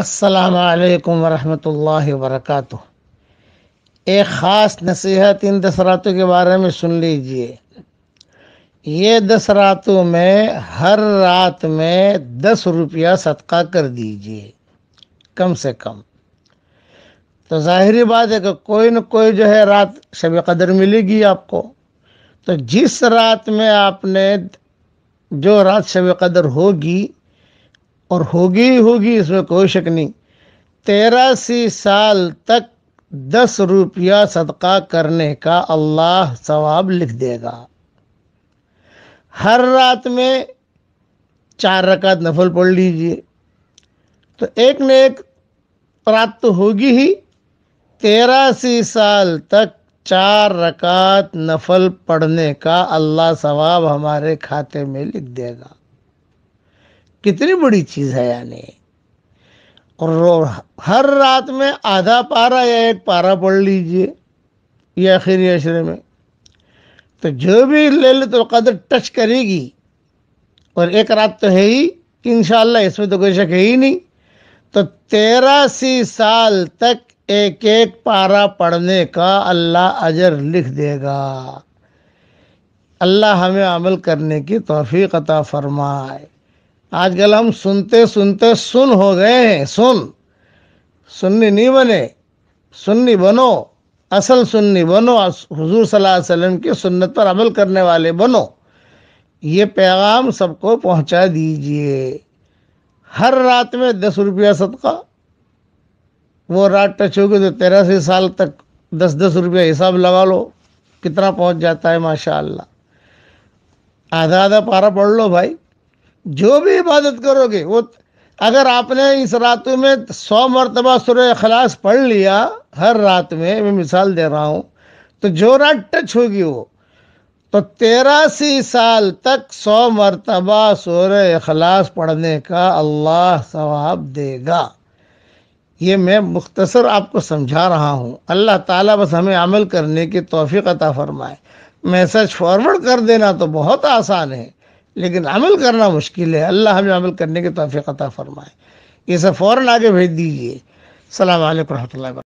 السلام علیکم ورحمۃ اللہ وبرکاتہ ایک خاص نصیحت ان دس راتوں کے بارے میں سن لیجئے یہ دس راتوں میں ہر رات میں دس روپیہ صدقہ کر دیجئے کم سے کم تو ظاہری بات ہے کہ کوئی نہ کوئی جو ہے رات شب قدر ملے گی آپ کو تو جس رات میں آپ نے جو رات شب قدر ہوگی اور ہوگی ہوگی اس میں کوئی شک نہیں تیرہ سی سال تک دس روپیہ صدقہ کرنے کا اللہ ثواب لکھ دے گا ہر رات میں چار رکعت نفل پڑھ لیجئے تو ایک نہ ایک تو ہوگی ہی تیرہ سی سال تک چار رکعت نفل پڑھنے کا اللہ ثواب ہمارے کھاتے میں لکھ دے گا کتنی بڑی چیز ہے یعنی اور ہر رات میں آدھا پارا یا ایک پارا پڑھ لیجئے یا آخری عشرے میں تو جو بھی للت القدر قدر ٹچ کرے گی اور ایک رات تو ہے ہی انشاءاللہ اس میں تو کوئی شک ہے ہی نہیں تو تیرہ سی سال تک ایک ایک پارا پڑھنے کا اللہ اجر لکھ دے گا اللہ ہمیں عمل کرنے کی توفیق عطا فرمائے آج کل ہم سنتے سنتے سن ہو گئے ہیں سن سننی نہیں بنے سنی بنو اصل سنی بنو حضور صلی اللہ علیہ وسلم کی سنت پر عمل کرنے والے بنو یہ پیغام سب کو پہنچا دیجئے ہر رات میں دس روپیہ صدقہ وہ رات ٹچ ہوگی تو تیرہ سے سال تک دس دس روپیہ حساب لگا لو کتنا پہنچ جاتا ہے ماشاء اللہ آدھا آدھا پارا پڑھ لو بھائی جو بھی عبادت کرو گے وہ اگر آپ نے اس راتوں میں سو مرتبہ سر اخلاص پڑھ لیا ہر رات میں میں مثال دے رہا ہوں تو جو رات ٹچ ہوگی وہ تو تیراسی سال تک سو مرتبہ سور اخلاص پڑھنے کا اللہ ثواب دے گا یہ میں مختصر آپ کو سمجھا رہا ہوں اللہ تعالیٰ بس ہمیں عمل کرنے کی توفیق عطا فرمائے میسج فارورڈ کر دینا تو بہت آسان ہے لیکن عمل کرنا مشکل ہے اللہ ہمیں عمل کرنے کے توفیق عطا فرمائے یہ سب فوراً آگے بھیج دیجیے السلام علیکم و رحمۃ اللہ وبرکاتہ